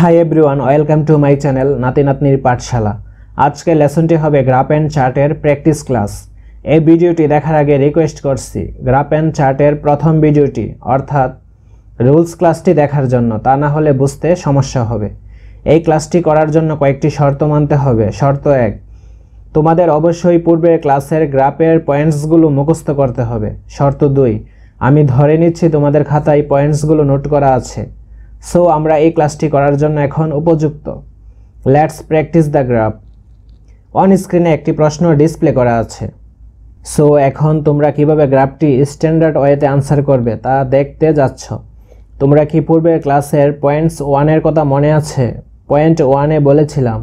high everyone welcome to my channel নাতি নাতনির পাঠশালা আজকে লেসনটি হবে গ্রাফ অ্যান্ড চার্টের প্র্যাকটিস ক্লাস এই ভিডিওটি দেখার আগে রিকোয়েস্ট করছি গ্রাফ অ্যান্ড চার্টের প্রথম ভিডিওটি অর্থাৎ রুলস ক্লাসটি দেখার জন্য তা না হলে বুঝতে সমস্যা হবে এই ক্লাসটি করার জন্য কয়েকটি শর্ত মানতে হবে শর্ত এক তোমাদের অবশ্যই পূর্বের ক্লাসের গ্রাফের পয়েন্টসগুলো মুখস্থ করতে হবে শর্ত দুই আমি ধরে নিচ্ছি তোমাদের খাতায় পয়েন্টসগুলো নোট করা আছে সো আমরা এই ক্লাসটি করার জন্য এখন উপযুক্ত let's practice the graph on স্ক্রিনে একটি প্রশ্ন ডিসপ্লে করা আছে সো এখন তোমরা কিভাবে গ্রাফটি স্ট্যান্ডার্ড ওয়েতে আনসার করবে তা দেখতে যাচ্ছ তোমরা কি পূর্বের ক্লাসের পয়েন্টস ওয়ানের কথা মনে আছে পয়েন্ট ওয়ানে বলেছিলাম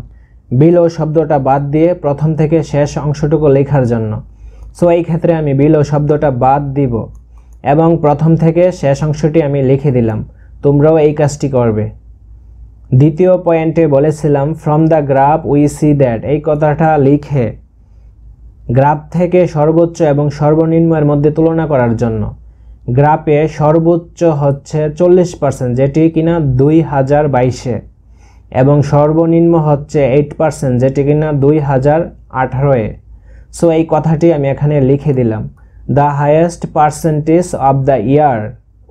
বিলো শব্দটা বাদ দিয়ে প্রথম থেকে শেষ অংশটুকু লেখার জন্য সো এই ক্ষেত্রে আমি বিলো শব্দটা বাদ দিব এবং প্রথম থেকে শেষ অংশটি আমি লিখে দিলাম তোমরাও এই কাজটি করবে দ্বিতীয় পয়েন্টে বলেছিলাম from the graph we see that এই কথাটা লিখে গ্রাফ থেকে সর্বোচ্চ এবং সর্বনিম্নের মধ্যে তুলনা করার জন্য গ্রাফে সর্বোচ্চ হচ্ছে চল্লিশ পার্সেন্ট যেটি কিনা দুই হাজার বাইশে এবং সর্বনিম্ন হচ্ছে এইট পার্সেন্ট যেটি কিনা দুই হাজার আঠারোয়ে সো এই কথাটি আমি এখানে লিখে দিলাম the highest percentage of the year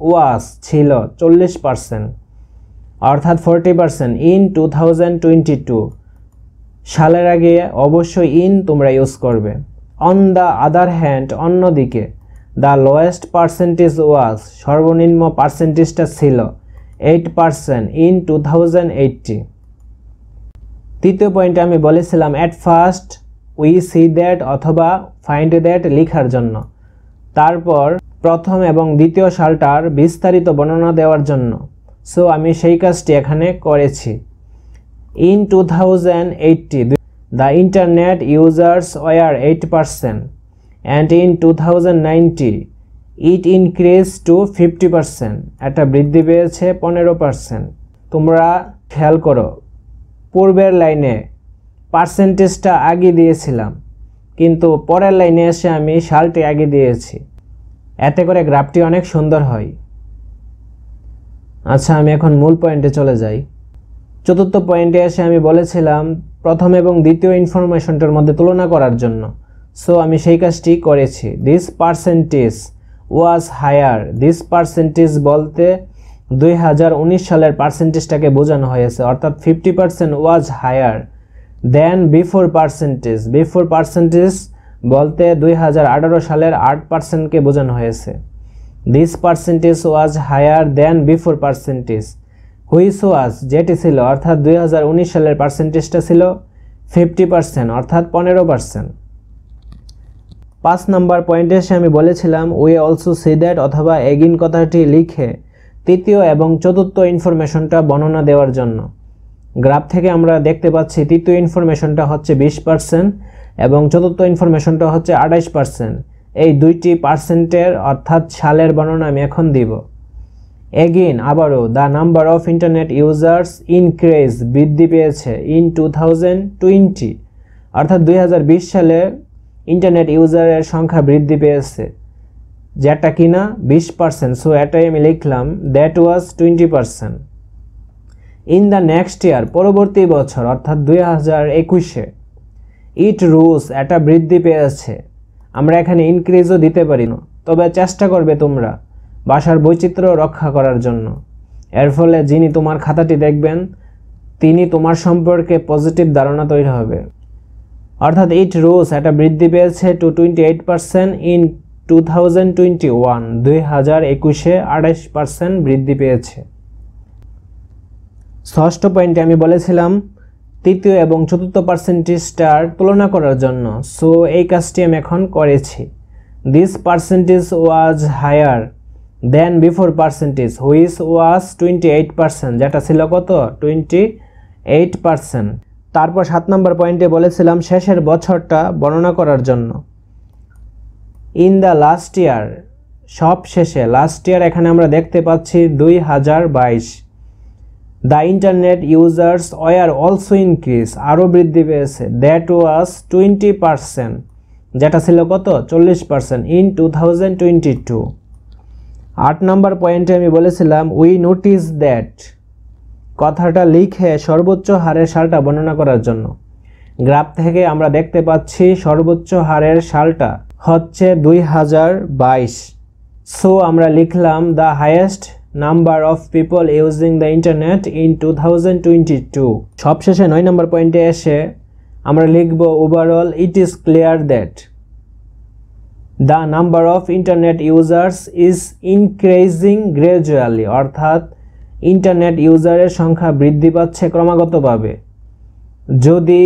was ছিল চল্লিশ পার্সেন্ট অর্থাৎ forty percent in two thousand twenty two সালের আগে অবশ্যই ইন তোমরা ইউজ করবে অন দ্য আদার হ্যান্ড অন্যদিকে দ্য লোয়েস্ট পার্সেন্টেজ ওয়াজ সর্বনিম্ন পার্সেন্টেজটা ছিল eight percent in two thousand eighty তৃতীয় পয়েন্টে আমি বলেছিলাম at first we see that অথবা ফাইন্ড দ্যাট লেখার জন্য তারপর প্রথম এবং দ্বিতীয় সালটার বিস্তারিত বর্ণনা দেওয়ার জন্য সো আমি সেই কাজটি এখানে করেছি in two thousand eighty the internet users were eight percent and in two thousand ninety it increase to fifty percent একটা বৃদ্ধি পেয়েছে পনেরো পার্সেন্ট তোমরা খেয়াল করো পূর্বের লাইনে পার্সেন্টেজটা আগে দিয়েছিলাম কিন্তু পরের লাইনে এসে আমি সালটি আগে দিয়েছি এতে করে গ্রাফটি অনেক সুন্দর হয় আচ্ছা আমি এখন মূল পয়েন্টে চলে যাই চতুর্থ পয়েন্টে এসে আমি বলেছিলাম প্রথম এবং দ্বিতীয় ইনফরমেশনটার মধ্যে তুলনা করার জন্য সো আমি সেই কাজটি করেছি this percentage was higher this percentage বলতে দুই হাজার উনিশ সালের পার্সেন্টেজটাকে বোঝানো হয়েছে অর্থাৎ fifty percent was higher than before percentage before percentage বলতে দুই সালের আট পার্সেন্টকে বোঝানো হয়েছে this percentage was higher than before percentage which was যেটি ছিল অর্থাৎ দুই সালের পার্সেন্টেজটা ছিল ফিফটি পার্সেন্ট অর্থাৎ পনেরো পার্সেন্ট পাঁচ নম্বর পয়েন্টে এসে আমি বলেছিলাম উই অলসো সি দ্যাট অথবা এগিন কথাটি লিখে তৃতীয় এবং চতুর্থ ইনফরমেশনটা বর্ণনা দেওয়ার জন্য গ্রাফ থেকে আমরা দেখতে পাচ্ছি তৃতীয় ইনফরমেশনটা হচ্ছে বিশ পার্সেন্ট এবং চতুর্থ ইনফরমেশনটা হচ্ছে আঠাইশ পার্সেন্ট এই দুইটি পার্সেন্টের অর্থাৎ সালের বর্ণনা আমি এখন দিব এগেইন আবারও the number of internet users increase বৃদ্ধি পেয়েছে ইন টু থাউজেন্ড টোয়েন্টি অর্থাৎ দুই সালে ইন্টারনেট ইউজারের সংখ্যা বৃদ্ধি পেয়েছে যেটা কিনা বিশ পার্সেন্ট সো এটাই আমি লিখলাম that was twenty percent in the next year পরবর্তী বছর অর্থাৎ দুই হাজার একুশে ইট রোজ এটা বৃদ্ধি পেয়েছে আমরা এখানে ইনক্রিজও দিতে পারি না তবে চেষ্টা করবে তোমরা বাসার বৈচিত্র্য রক্ষা করার জন্য এর ফলে যিনি তোমার খাতাটি দেখবেন তিনি তোমার সম্পর্কে পজিটিভ ধারণা তৈরি হবে অর্থাৎ ইট রোজ এটা বৃদ্ধি পেয়েছে to twenty eight percent in two thousand twenty one দুই হাজার একুশে আঠাশ পার্সেন্ট বৃদ্ধি পেয়েছে ষষ্ঠ পয়েন্টে আমি বলেছিলাম তৃতীয় এবং চতুর্থ পার্সেন্টেজটার তুলনা করার জন্য সো এই কাজটি আমি এখন করেছি this percentage was higher than before percentage which was twenty eight percent যেটা ছিল কত টোয়েন্টি এইট পার্সেন্ট তারপর সাত নম্বর পয়েন্টে বলেছিলাম শেষের বছরটা বর্ণনা করার জন্য ইন দ্য লাস্ট ইয়ার সব শেষে লাস্ট ইয়ার এখানে আমরা দেখতে পাচ্ছি দুই হাজার বাইশ the internet users were also increase আরও বৃদ্ধি পেয়েছে দ্যাট ওয়াজ টোয়েন্টি পারসেন্ট যেটা ছিল কত চল্লিশ percent in two thousand twenty two আট নম্বর পয়েন্টে আমি বলেছিলাম উই নোটিস দ্যাট কথাটা লিখে সর্বোচ্চ হারের সালটা বর্ণনা করার জন্য গ্রাফ থেকে আমরা দেখতে পাচ্ছি সর্বোচ্চ হারের সালটা হচ্ছে দুই হাজার বাইশ সো আমরা লিখলাম the highest number of people using the internet in two thousand twenty two সবশেষে নয় নম্বর পয়েন্টে এসে আমরা লিখব overall it is clear that the number of internet users is increasing gradually অর্থাৎ ইন্টারনেট ইউজারের সংখ্যা বৃদ্ধি পাচ্ছে ক্রমাগতভাবে যদি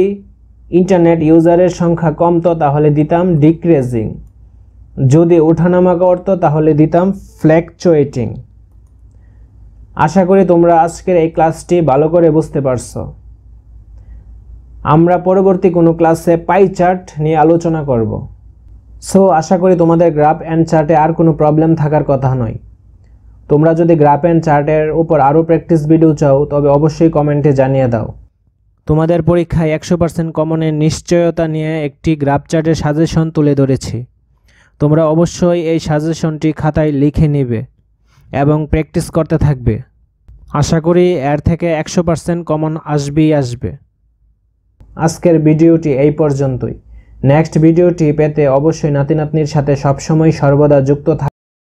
ইন্টারনেট ইউজারের সংখ্যা কমত তাহলে দিতাম ডিক্রেজিং যদি ওঠানামা করতো তাহলে দিতাম ফ্ল্যাকচুয়েটিং আশা করি তোমরা আজকের এই ক্লাসটি ভালো করে বুঝতে পারছো আমরা পরবর্তী কোনো ক্লাসে পাই চার্ট নিয়ে আলোচনা করব সো আশা করি তোমাদের গ্রাফ অ্যান্ড চার্টে আর কোনো প্রবলেম থাকার কথা নয় তোমরা যদি গ্রাফ অ্যান্ড চার্টের উপর আরও প্র্যাকটিস ভিডিও চাও তবে অবশ্যই কমেন্টে জানিয়ে দাও তোমাদের পরীক্ষায় একশো পার্সেন্ট কমনের নিশ্চয়তা নিয়ে একটি গ্রাফ চার্টের সাজেশন তুলে ধরেছি তোমরা অবশ্যই এই সাজেশনটি খাতায় লিখে নেবে এবং প্র্যাকটিস করতে থাকবে আশা করি এর থেকে একশো পার্সেন্ট কমন আসবেই আসবে আজকের ভিডিওটি এই পর্যন্তই নেক্সট ভিডিওটি পেতে অবশ্যই নাতি নাতনির সাথে সবসময় সর্বদা যুক্ত থাক